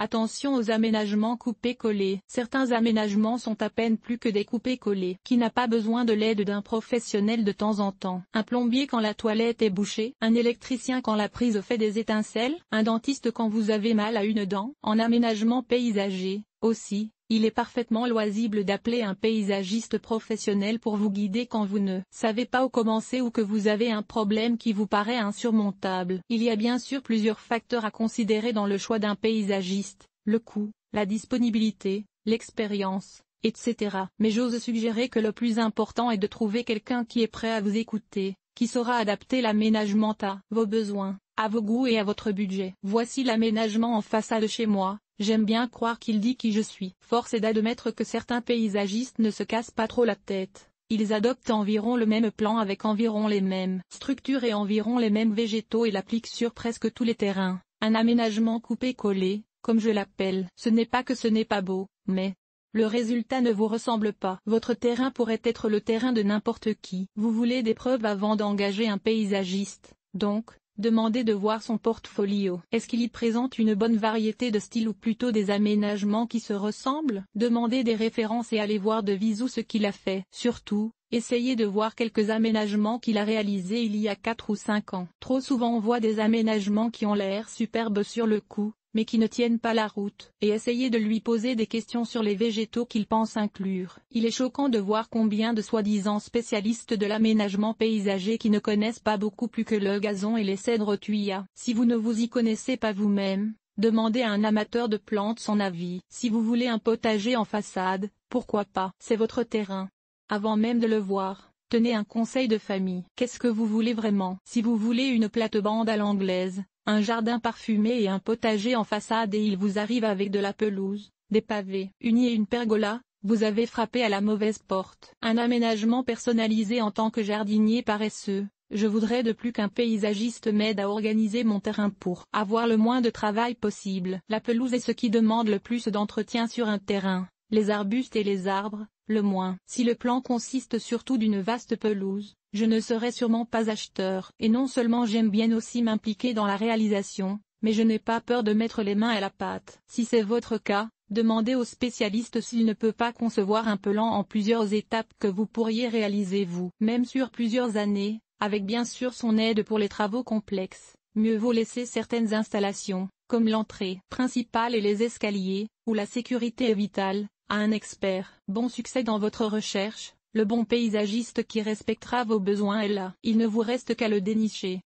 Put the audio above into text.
Attention aux aménagements coupés-collés. Certains aménagements sont à peine plus que des coupés-collés. Qui n'a pas besoin de l'aide d'un professionnel de temps en temps Un plombier quand la toilette est bouchée Un électricien quand la prise fait des étincelles Un dentiste quand vous avez mal à une dent En aménagement paysager, aussi, il est parfaitement loisible d'appeler un paysagiste professionnel pour vous guider quand vous ne savez pas où commencer ou que vous avez un problème qui vous paraît insurmontable. Il y a bien sûr plusieurs facteurs à considérer dans le choix d'un paysagiste, le coût, la disponibilité, l'expérience, etc. Mais j'ose suggérer que le plus important est de trouver quelqu'un qui est prêt à vous écouter, qui saura adapter l'aménagement à vos besoins, à vos goûts et à votre budget. Voici l'aménagement en façade chez moi, J'aime bien croire qu'il dit qui je suis. Force est d'admettre que certains paysagistes ne se cassent pas trop la tête. Ils adoptent environ le même plan avec environ les mêmes structures et environ les mêmes végétaux et l'appliquent sur presque tous les terrains. Un aménagement coupé-collé, comme je l'appelle. Ce n'est pas que ce n'est pas beau, mais le résultat ne vous ressemble pas. Votre terrain pourrait être le terrain de n'importe qui. Vous voulez des preuves avant d'engager un paysagiste. Donc, Demandez de voir son portfolio. Est-ce qu'il y présente une bonne variété de styles ou plutôt des aménagements qui se ressemblent Demandez des références et allez voir de visu ce qu'il a fait. Surtout, essayez de voir quelques aménagements qu'il a réalisés il y a 4 ou 5 ans. Trop souvent on voit des aménagements qui ont l'air superbes sur le coup, mais qui ne tiennent pas la route, et essayer de lui poser des questions sur les végétaux qu'il pense inclure. Il est choquant de voir combien de soi-disant spécialistes de l'aménagement paysager qui ne connaissent pas beaucoup plus que le gazon et les cèdres tuya. Si vous ne vous y connaissez pas vous-même, demandez à un amateur de plantes son avis. Si vous voulez un potager en façade, pourquoi pas C'est votre terrain. Avant même de le voir, Tenez un conseil de famille. Qu'est-ce que vous voulez vraiment Si vous voulez une plate-bande à l'anglaise, un jardin parfumé et un potager en façade et il vous arrive avec de la pelouse, des pavés, une et une pergola, vous avez frappé à la mauvaise porte. Un aménagement personnalisé en tant que jardinier paresseux, je voudrais de plus qu'un paysagiste m'aide à organiser mon terrain pour avoir le moins de travail possible. La pelouse est ce qui demande le plus d'entretien sur un terrain les arbustes et les arbres, le moins. Si le plan consiste surtout d'une vaste pelouse, je ne serai sûrement pas acheteur. Et non seulement j'aime bien aussi m'impliquer dans la réalisation, mais je n'ai pas peur de mettre les mains à la pâte. Si c'est votre cas, demandez au spécialiste s'il ne peut pas concevoir un plan en plusieurs étapes que vous pourriez réaliser vous. Même sur plusieurs années, avec bien sûr son aide pour les travaux complexes, mieux vaut laisser certaines installations, comme l'entrée principale et les escaliers, où la sécurité est vitale, à un expert. Bon succès dans votre recherche, le bon paysagiste qui respectera vos besoins est là. Il ne vous reste qu'à le dénicher.